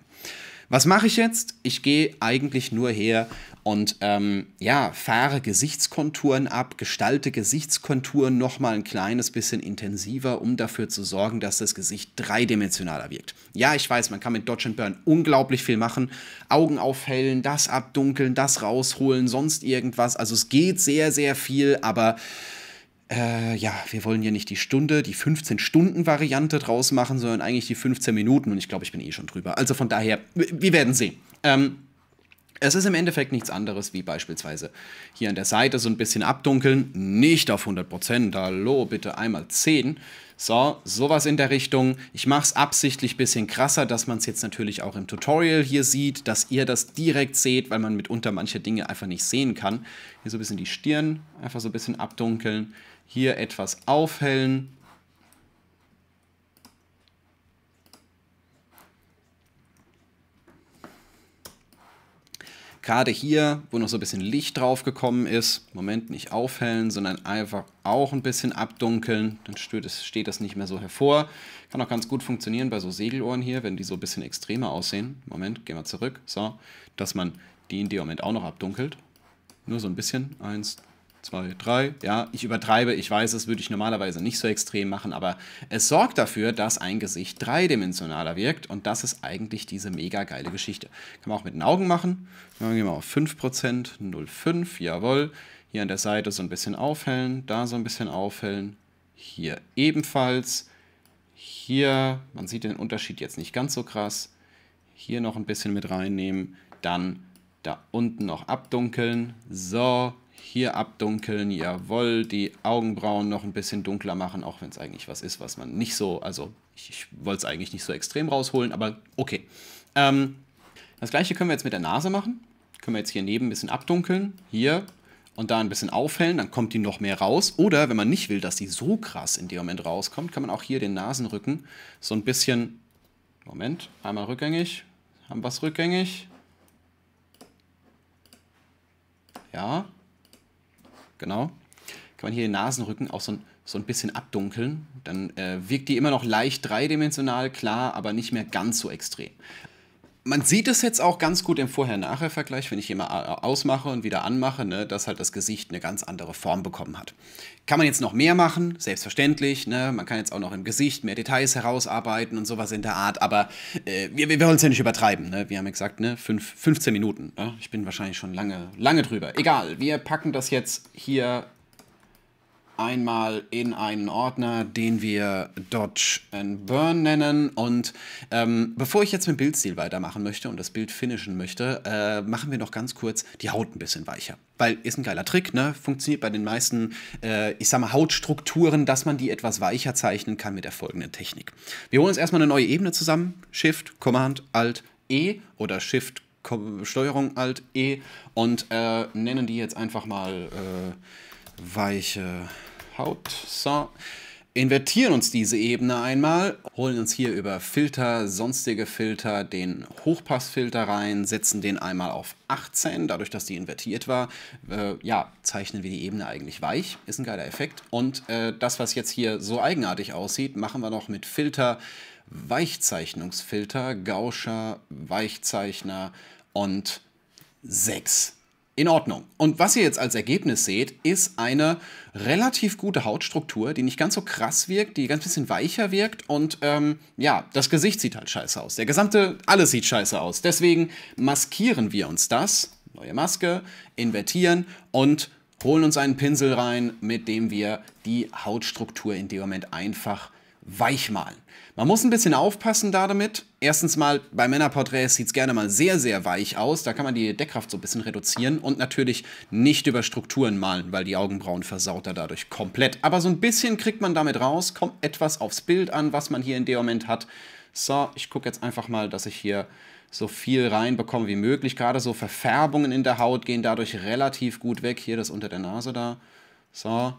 Was mache ich jetzt? Ich gehe eigentlich nur her und ähm, ja, fahre Gesichtskonturen ab, gestalte Gesichtskonturen nochmal ein kleines bisschen intensiver, um dafür zu sorgen, dass das Gesicht dreidimensionaler wirkt. Ja, ich weiß, man kann mit Dodge and Burn unglaublich viel machen. Augen aufhellen, das abdunkeln, das rausholen, sonst irgendwas. Also es geht sehr, sehr viel, aber äh, ja, wir wollen ja nicht die Stunde, die 15-Stunden-Variante draus machen, sondern eigentlich die 15 Minuten und ich glaube, ich bin eh schon drüber. Also von daher, wir werden sehen. Ähm, es ist im Endeffekt nichts anderes wie beispielsweise hier an der Seite so ein bisschen abdunkeln, nicht auf 100%, hallo, bitte einmal 10. So, sowas in der Richtung. Ich mache es absichtlich ein bisschen krasser, dass man es jetzt natürlich auch im Tutorial hier sieht, dass ihr das direkt seht, weil man mitunter manche Dinge einfach nicht sehen kann. Hier so ein bisschen die Stirn einfach so ein bisschen abdunkeln hier etwas aufhellen. Gerade hier, wo noch so ein bisschen Licht drauf gekommen ist, Moment nicht aufhellen, sondern einfach auch ein bisschen abdunkeln, dann steht das, steht das nicht mehr so hervor. Kann auch ganz gut funktionieren bei so Segelohren hier, wenn die so ein bisschen extremer aussehen. Moment, gehen wir zurück. So, dass man die in dem Moment auch noch abdunkelt. Nur so ein bisschen. Eins, zwei, drei. Ja, ich übertreibe, ich weiß, das würde ich normalerweise nicht so extrem machen, aber es sorgt dafür, dass ein Gesicht dreidimensionaler wirkt und das ist eigentlich diese mega geile Geschichte. Kann man auch mit den Augen machen. Dann gehen wir auf 5%, 0,5, jawohl. Hier an der Seite so ein bisschen aufhellen, da so ein bisschen aufhellen, hier ebenfalls. Hier, man sieht den Unterschied jetzt nicht ganz so krass. Hier noch ein bisschen mit reinnehmen, dann da unten noch abdunkeln. So, hier abdunkeln, jawohl. Die Augenbrauen noch ein bisschen dunkler machen, auch wenn es eigentlich was ist, was man nicht so, also ich, ich wollte es eigentlich nicht so extrem rausholen, aber okay. Ähm, das gleiche können wir jetzt mit der Nase machen. Können wir jetzt hier neben ein bisschen abdunkeln. Hier und da ein bisschen aufhellen, dann kommt die noch mehr raus. Oder wenn man nicht will, dass die so krass in dem Moment rauskommt, kann man auch hier den Nasenrücken so ein bisschen. Moment, einmal rückgängig. Haben wir es rückgängig? Ja genau. Kann man hier den Nasenrücken auch so ein, so ein bisschen abdunkeln. Dann äh, wirkt die immer noch leicht dreidimensional, klar, aber nicht mehr ganz so extrem man sieht es jetzt auch ganz gut im Vorher-Nachher-Vergleich, wenn ich hier mal ausmache und wieder anmache, ne, dass halt das Gesicht eine ganz andere Form bekommen hat. Kann man jetzt noch mehr machen? Selbstverständlich. Ne? Man kann jetzt auch noch im Gesicht mehr Details herausarbeiten und sowas in der Art, aber äh, wir, wir wollen es ja nicht übertreiben. Ne? Wir haben ja gesagt, ne, fünf, 15 Minuten. Ne? Ich bin wahrscheinlich schon lange, lange drüber. Egal, wir packen das jetzt hier einmal in einen Ordner, den wir Dodge and Burn nennen. Und ähm, bevor ich jetzt mit Bildstil weitermachen möchte und das Bild finishen möchte, äh, machen wir noch ganz kurz die Haut ein bisschen weicher. Weil ist ein geiler Trick, ne? Funktioniert bei den meisten, äh, ich sag mal, Hautstrukturen, dass man die etwas weicher zeichnen kann mit der folgenden Technik. Wir holen uns erstmal eine neue Ebene zusammen. Shift, Command, Alt, E oder Shift, Com Steuerung, Alt, E und äh, nennen die jetzt einfach mal äh, weiche Haut. So. Invertieren uns diese Ebene einmal, holen uns hier über Filter, sonstige Filter, den Hochpassfilter rein, setzen den einmal auf 18, dadurch, dass die invertiert war, äh, ja, zeichnen wir die Ebene eigentlich weich, ist ein geiler Effekt. Und äh, das, was jetzt hier so eigenartig aussieht, machen wir noch mit Filter, Weichzeichnungsfilter, Gauscher, Weichzeichner und 6. In Ordnung. Und was ihr jetzt als Ergebnis seht, ist eine relativ gute Hautstruktur, die nicht ganz so krass wirkt, die ganz bisschen weicher wirkt und ähm, ja, das Gesicht sieht halt scheiße aus. Der gesamte, alles sieht scheiße aus. Deswegen maskieren wir uns das, neue Maske, invertieren und holen uns einen Pinsel rein, mit dem wir die Hautstruktur in dem Moment einfach weichmalen. Man muss ein bisschen aufpassen da damit. Erstens mal, bei Männerporträts sieht es gerne mal sehr, sehr weich aus. Da kann man die Deckkraft so ein bisschen reduzieren und natürlich nicht über Strukturen malen, weil die Augenbrauen versaut er dadurch komplett. Aber so ein bisschen kriegt man damit raus, kommt etwas aufs Bild an, was man hier in dem Moment hat. So, ich gucke jetzt einfach mal, dass ich hier so viel reinbekomme wie möglich. Gerade so Verfärbungen in der Haut gehen dadurch relativ gut weg. Hier das unter der Nase da. So,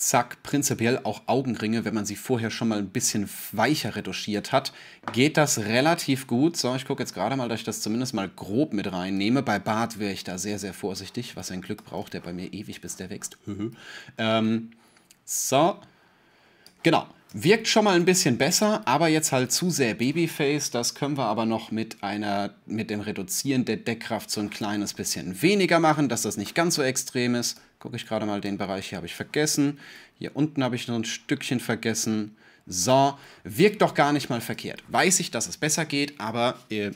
zack, prinzipiell auch Augenringe, wenn man sie vorher schon mal ein bisschen weicher retuschiert hat, geht das relativ gut. So, ich gucke jetzt gerade mal, dass ich das zumindest mal grob mit reinnehme. Bei Bart wäre ich da sehr, sehr vorsichtig, was ein Glück braucht, der bei mir ewig, bis der wächst. ähm, so, genau. Wirkt schon mal ein bisschen besser, aber jetzt halt zu sehr Babyface. Das können wir aber noch mit einer, mit dem Reduzieren der Deckkraft so ein kleines bisschen weniger machen, dass das nicht ganz so extrem ist. Gucke ich gerade mal, den Bereich hier habe ich vergessen. Hier unten habe ich noch ein Stückchen vergessen. So, wirkt doch gar nicht mal verkehrt. Weiß ich, dass es besser geht, aber äh,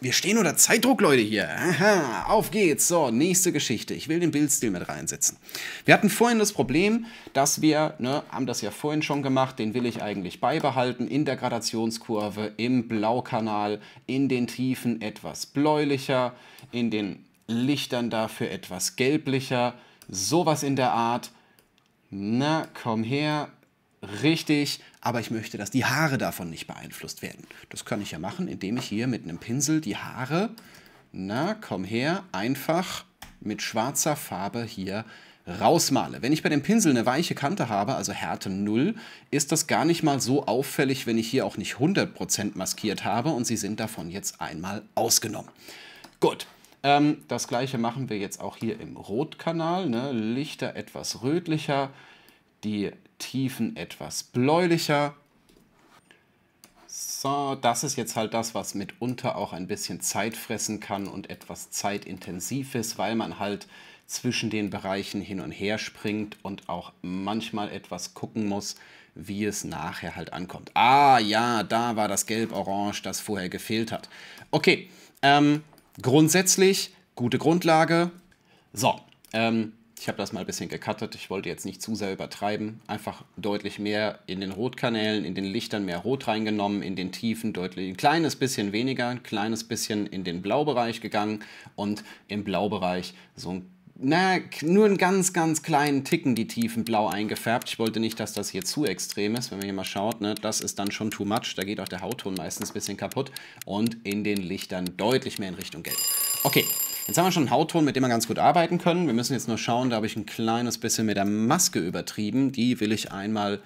wir stehen unter Zeitdruck, Leute, hier. Aha, auf geht's. So, nächste Geschichte. Ich will den Bildstil mit reinsetzen. Wir hatten vorhin das Problem, dass wir, ne, haben das ja vorhin schon gemacht, den will ich eigentlich beibehalten, in der Gradationskurve, im Blaukanal, in den Tiefen etwas bläulicher, in den Lichtern dafür etwas gelblicher, sowas in der Art. Na, komm her, richtig, aber ich möchte, dass die Haare davon nicht beeinflusst werden. Das kann ich ja machen, indem ich hier mit einem Pinsel die Haare, na, komm her, einfach mit schwarzer Farbe hier rausmale. Wenn ich bei dem Pinsel eine weiche Kante habe, also Härte 0, ist das gar nicht mal so auffällig, wenn ich hier auch nicht 100% maskiert habe und sie sind davon jetzt einmal ausgenommen. Gut, ähm, das gleiche machen wir jetzt auch hier im Rotkanal. Ne? Lichter etwas rötlicher, die Tiefen etwas bläulicher. So, das ist jetzt halt das, was mitunter auch ein bisschen Zeit fressen kann und etwas zeitintensiv ist, weil man halt zwischen den Bereichen hin und her springt und auch manchmal etwas gucken muss, wie es nachher halt ankommt. Ah ja, da war das Gelb-Orange, das vorher gefehlt hat. Okay, ähm, grundsätzlich gute Grundlage. So, ähm, ich habe das mal ein bisschen gecuttet. Ich wollte jetzt nicht zu sehr übertreiben. Einfach deutlich mehr in den Rotkanälen, in den Lichtern mehr Rot reingenommen, in den Tiefen deutlich ein kleines bisschen weniger, ein kleines bisschen in den Blaubereich gegangen und im Blaubereich so ein na, nur einen ganz, ganz kleinen Ticken die Tiefen blau eingefärbt. Ich wollte nicht, dass das hier zu extrem ist. Wenn man hier mal schaut, ne, das ist dann schon too much. Da geht auch der Hautton meistens ein bisschen kaputt. Und in den Lichtern deutlich mehr in Richtung Gelb. Okay, jetzt haben wir schon einen Hautton, mit dem wir ganz gut arbeiten können. Wir müssen jetzt nur schauen, da habe ich ein kleines bisschen mit der Maske übertrieben. Die will ich einmal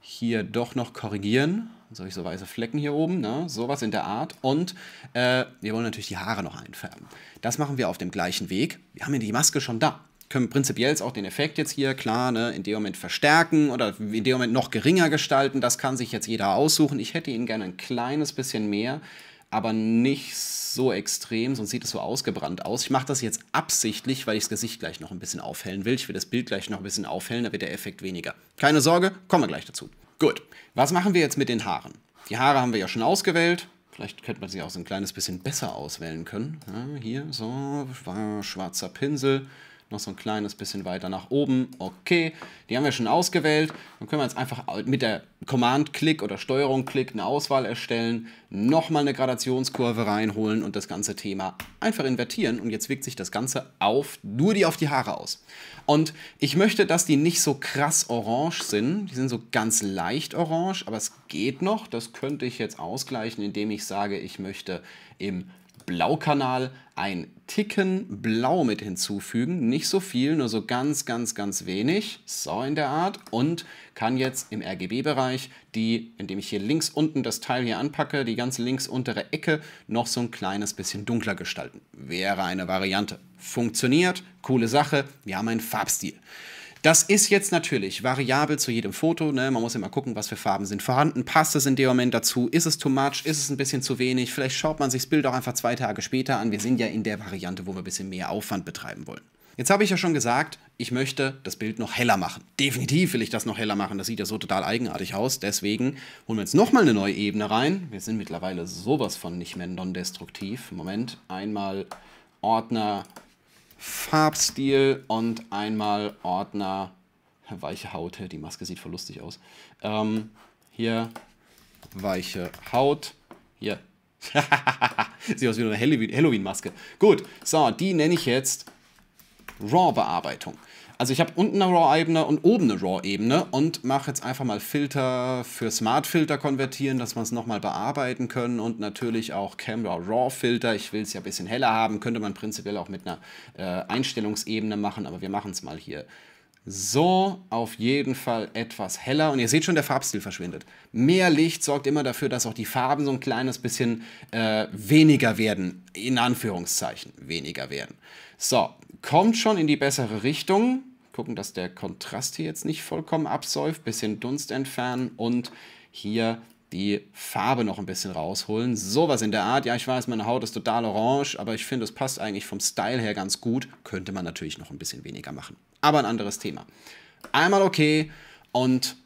hier doch noch korrigieren solche so weiße Flecken hier oben, ne? sowas in der Art. Und äh, wir wollen natürlich die Haare noch einfärben. Das machen wir auf dem gleichen Weg. Wir haben ja die Maske schon da. Können prinzipiell auch den Effekt jetzt hier, klar, ne, in dem Moment verstärken oder in dem Moment noch geringer gestalten. Das kann sich jetzt jeder aussuchen. Ich hätte Ihnen gerne ein kleines bisschen mehr, aber nicht so extrem, sonst sieht es so ausgebrannt aus. Ich mache das jetzt absichtlich, weil ich das Gesicht gleich noch ein bisschen aufhellen will. Ich will das Bild gleich noch ein bisschen aufhellen, da wird der Effekt weniger. Keine Sorge, kommen wir gleich dazu. Gut, was machen wir jetzt mit den Haaren? Die Haare haben wir ja schon ausgewählt. Vielleicht könnte man sie auch so ein kleines bisschen besser auswählen können. Ja, hier, so, schwarzer Pinsel noch so ein kleines bisschen weiter nach oben. Okay, die haben wir schon ausgewählt. Dann können wir jetzt einfach mit der Command-Klick oder Steuerung-Klick eine Auswahl erstellen, nochmal eine Gradationskurve reinholen und das ganze Thema einfach invertieren. Und jetzt wirkt sich das Ganze auf, nur die auf die Haare aus. Und ich möchte, dass die nicht so krass orange sind. Die sind so ganz leicht orange, aber es geht noch. Das könnte ich jetzt ausgleichen, indem ich sage, ich möchte im Blaukanal ein Ticken Blau mit hinzufügen. Nicht so viel, nur so ganz, ganz, ganz wenig. So in der Art. Und kann jetzt im RGB-Bereich die, indem ich hier links unten das Teil hier anpacke, die ganz links untere Ecke noch so ein kleines bisschen dunkler gestalten. Wäre eine Variante. Funktioniert, coole Sache. Wir haben einen Farbstil. Das ist jetzt natürlich variabel zu jedem Foto. Ne? Man muss immer gucken, was für Farben sind vorhanden. Passt es in dem Moment dazu? Ist es too much? Ist es ein bisschen zu wenig? Vielleicht schaut man sich das Bild auch einfach zwei Tage später an. Wir sind ja in der Variante, wo wir ein bisschen mehr Aufwand betreiben wollen. Jetzt habe ich ja schon gesagt, ich möchte das Bild noch heller machen. Definitiv will ich das noch heller machen. Das sieht ja so total eigenartig aus. Deswegen holen wir jetzt nochmal eine neue Ebene rein. Wir sind mittlerweile sowas von nicht mehr non-destruktiv. Moment, einmal Ordner Farbstil und einmal Ordner, weiche Haut, die Maske sieht voll lustig aus. Ähm, hier weiche Haut, hier. sieht aus wie eine Halloween-Maske. Gut, so, die nenne ich jetzt RAW-Bearbeitung. Also ich habe unten eine RAW-Ebene und oben eine RAW-Ebene und mache jetzt einfach mal Filter für Smart-Filter konvertieren, dass wir es nochmal bearbeiten können und natürlich auch Camera RAW-Filter. Ich will es ja ein bisschen heller haben, könnte man prinzipiell auch mit einer äh, Einstellungsebene machen, aber wir machen es mal hier so auf jeden Fall etwas heller. Und ihr seht schon, der Farbstil verschwindet. Mehr Licht sorgt immer dafür, dass auch die Farben so ein kleines bisschen äh, weniger werden. In Anführungszeichen weniger werden. So, kommt schon in die bessere Richtung. Gucken, dass der Kontrast hier jetzt nicht vollkommen absäuft. Bisschen Dunst entfernen und hier die Farbe noch ein bisschen rausholen. Sowas in der Art. Ja, ich weiß, meine Haut ist total orange, aber ich finde, es passt eigentlich vom Style her ganz gut. Könnte man natürlich noch ein bisschen weniger machen. Aber ein anderes Thema. Einmal okay und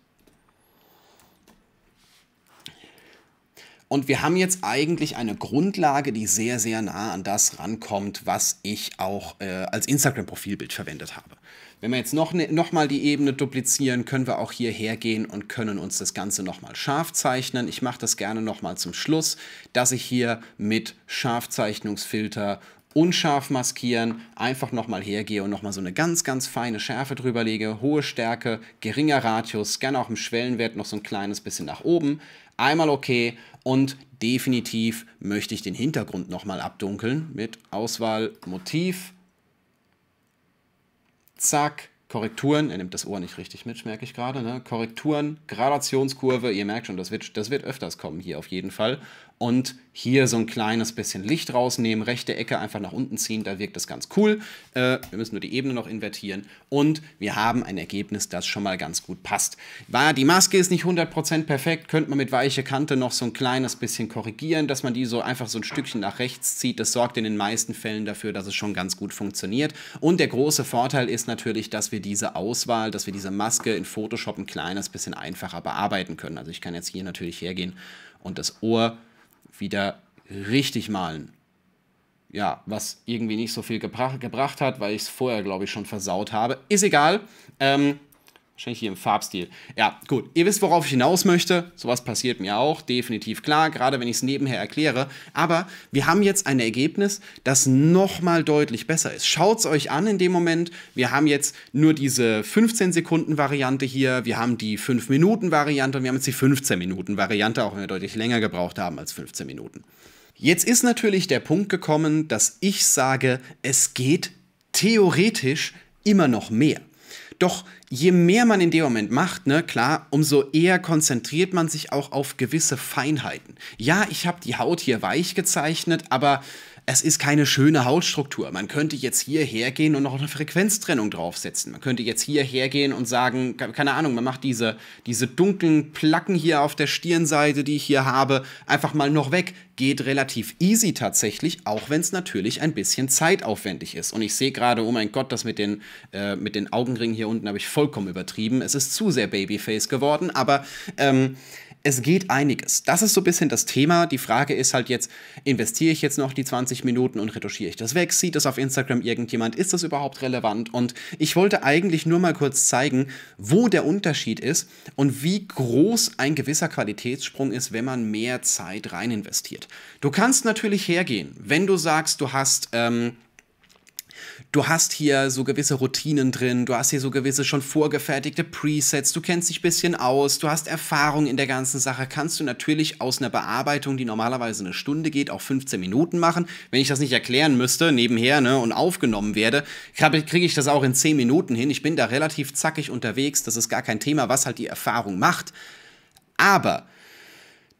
Und wir haben jetzt eigentlich eine Grundlage, die sehr, sehr nah an das rankommt, was ich auch äh, als Instagram-Profilbild verwendet habe. Wenn wir jetzt noch, ne, noch mal die Ebene duplizieren, können wir auch hierher gehen und können uns das Ganze noch mal scharf zeichnen. Ich mache das gerne noch mal zum Schluss, dass ich hier mit Scharfzeichnungsfilter unscharf maskieren, einfach nochmal hergehe und nochmal so eine ganz, ganz feine Schärfe drüber lege, hohe Stärke, geringer Radius, gerne auch im Schwellenwert noch so ein kleines bisschen nach oben. Einmal okay und definitiv möchte ich den Hintergrund nochmal abdunkeln mit Auswahl Motiv. Zack, Korrekturen, er nimmt das Ohr nicht richtig mit, merke ich gerade. Ne? Korrekturen, Gradationskurve, ihr merkt schon, das wird, das wird öfters kommen hier auf jeden Fall und hier so ein kleines bisschen Licht rausnehmen, rechte Ecke einfach nach unten ziehen, da wirkt das ganz cool. Äh, wir müssen nur die Ebene noch invertieren und wir haben ein Ergebnis, das schon mal ganz gut passt. War, die Maske ist nicht 100% perfekt, könnte man mit weicher Kante noch so ein kleines bisschen korrigieren, dass man die so einfach so ein Stückchen nach rechts zieht. Das sorgt in den meisten Fällen dafür, dass es schon ganz gut funktioniert. Und der große Vorteil ist natürlich, dass wir diese Auswahl, dass wir diese Maske in Photoshop ein kleines bisschen einfacher bearbeiten können. Also ich kann jetzt hier natürlich hergehen und das Ohr wieder richtig malen. Ja, was irgendwie nicht so viel gebra gebracht hat, weil ich es vorher, glaube ich, schon versaut habe. Ist egal. Ähm, Wahrscheinlich hier im Farbstil. Ja, gut. Ihr wisst, worauf ich hinaus möchte. Sowas passiert mir auch, definitiv klar, gerade wenn ich es nebenher erkläre. Aber wir haben jetzt ein Ergebnis, das nochmal deutlich besser ist. Schaut es euch an in dem Moment. Wir haben jetzt nur diese 15-Sekunden-Variante hier, wir haben die 5-Minuten-Variante und wir haben jetzt die 15-Minuten-Variante, auch wenn wir deutlich länger gebraucht haben als 15 Minuten. Jetzt ist natürlich der Punkt gekommen, dass ich sage, es geht theoretisch immer noch mehr. Doch je mehr man in dem Moment macht, ne, klar, umso eher konzentriert man sich auch auf gewisse Feinheiten. Ja, ich habe die Haut hier weich gezeichnet, aber es ist keine schöne Hausstruktur. Man könnte jetzt hierher gehen und noch eine Frequenztrennung draufsetzen. Man könnte jetzt hierher gehen und sagen, keine Ahnung, man macht diese, diese dunklen Placken hier auf der Stirnseite, die ich hier habe, einfach mal noch weg. Geht relativ easy tatsächlich, auch wenn es natürlich ein bisschen zeitaufwendig ist. Und ich sehe gerade, oh mein Gott, das mit den, äh, mit den Augenringen hier unten habe ich vollkommen übertrieben. Es ist zu sehr Babyface geworden, aber ähm, es geht einiges. Das ist so ein bisschen das Thema. Die Frage ist halt jetzt, investiere ich jetzt noch die 20 Minuten und retuschiere ich das weg? Sieht das auf Instagram irgendjemand? Ist das überhaupt relevant? Und ich wollte eigentlich nur mal kurz zeigen, wo der Unterschied ist und wie groß ein gewisser Qualitätssprung ist, wenn man mehr Zeit rein investiert. Du kannst natürlich hergehen, wenn du sagst, du hast... Ähm, Du hast hier so gewisse Routinen drin, du hast hier so gewisse schon vorgefertigte Presets, du kennst dich ein bisschen aus, du hast Erfahrung in der ganzen Sache, kannst du natürlich aus einer Bearbeitung, die normalerweise eine Stunde geht, auch 15 Minuten machen. Wenn ich das nicht erklären müsste, nebenher ne, und aufgenommen werde, kriege ich das auch in 10 Minuten hin. Ich bin da relativ zackig unterwegs, das ist gar kein Thema, was halt die Erfahrung macht. Aber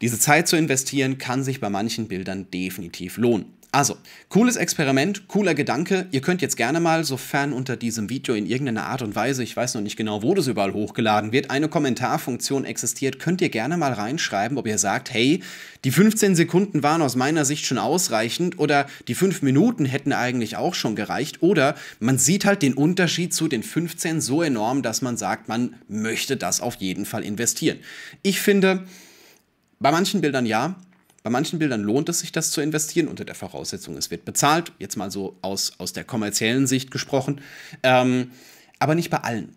diese Zeit zu investieren, kann sich bei manchen Bildern definitiv lohnen. Also, cooles Experiment, cooler Gedanke. Ihr könnt jetzt gerne mal, sofern unter diesem Video in irgendeiner Art und Weise, ich weiß noch nicht genau, wo das überall hochgeladen wird, eine Kommentarfunktion existiert, könnt ihr gerne mal reinschreiben, ob ihr sagt, hey, die 15 Sekunden waren aus meiner Sicht schon ausreichend oder die 5 Minuten hätten eigentlich auch schon gereicht oder man sieht halt den Unterschied zu den 15 so enorm, dass man sagt, man möchte das auf jeden Fall investieren. Ich finde, bei manchen Bildern ja, bei manchen Bildern lohnt es sich, das zu investieren, unter der Voraussetzung, es wird bezahlt, jetzt mal so aus, aus der kommerziellen Sicht gesprochen, ähm, aber nicht bei allen.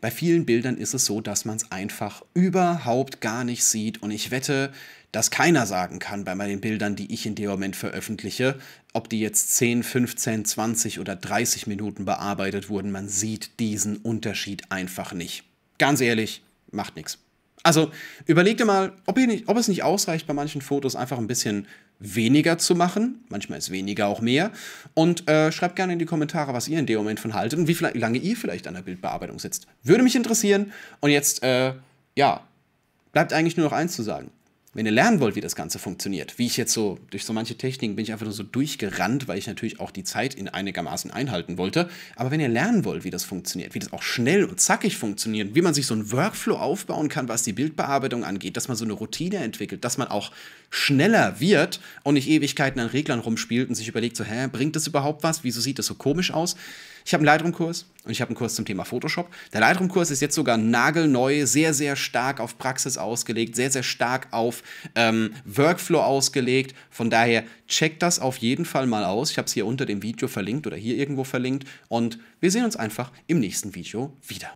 Bei vielen Bildern ist es so, dass man es einfach überhaupt gar nicht sieht und ich wette, dass keiner sagen kann bei meinen Bildern, die ich in dem Moment veröffentliche, ob die jetzt 10, 15, 20 oder 30 Minuten bearbeitet wurden, man sieht diesen Unterschied einfach nicht. Ganz ehrlich, macht nichts. Also überleg dir mal, ob, nicht, ob, es nicht ausreicht, bei manchen Fotos einfach ein bisschen weniger zu machen. Manchmal ist weniger auch mehr. Und äh, schreibt gerne in die Kommentare, was ihr in dem Moment von haltet und wie, viel, wie lange ihr vielleicht an der Bildbearbeitung sitzt. Würde mich interessieren. Und jetzt, äh, ja, bleibt eigentlich nur noch eins zu sagen. Wenn ihr lernen wollt, wie das Ganze funktioniert, wie ich jetzt so, durch so manche Techniken bin ich einfach nur so durchgerannt, weil ich natürlich auch die Zeit in einigermaßen einhalten wollte. Aber wenn ihr lernen wollt, wie das funktioniert, wie das auch schnell und zackig funktioniert, wie man sich so einen Workflow aufbauen kann, was die Bildbearbeitung angeht, dass man so eine Routine entwickelt, dass man auch schneller wird und nicht Ewigkeiten an Reglern rumspielt und sich überlegt, so, hä, bringt das überhaupt was? Wieso sieht das so komisch aus? Ich habe einen Lightroom-Kurs und ich habe einen Kurs zum Thema Photoshop. Der Lightroom-Kurs ist jetzt sogar nagelneu, sehr, sehr stark auf Praxis ausgelegt, sehr, sehr stark auf ähm, Workflow ausgelegt. Von daher checkt das auf jeden Fall mal aus. Ich habe es hier unter dem Video verlinkt oder hier irgendwo verlinkt. Und wir sehen uns einfach im nächsten Video wieder.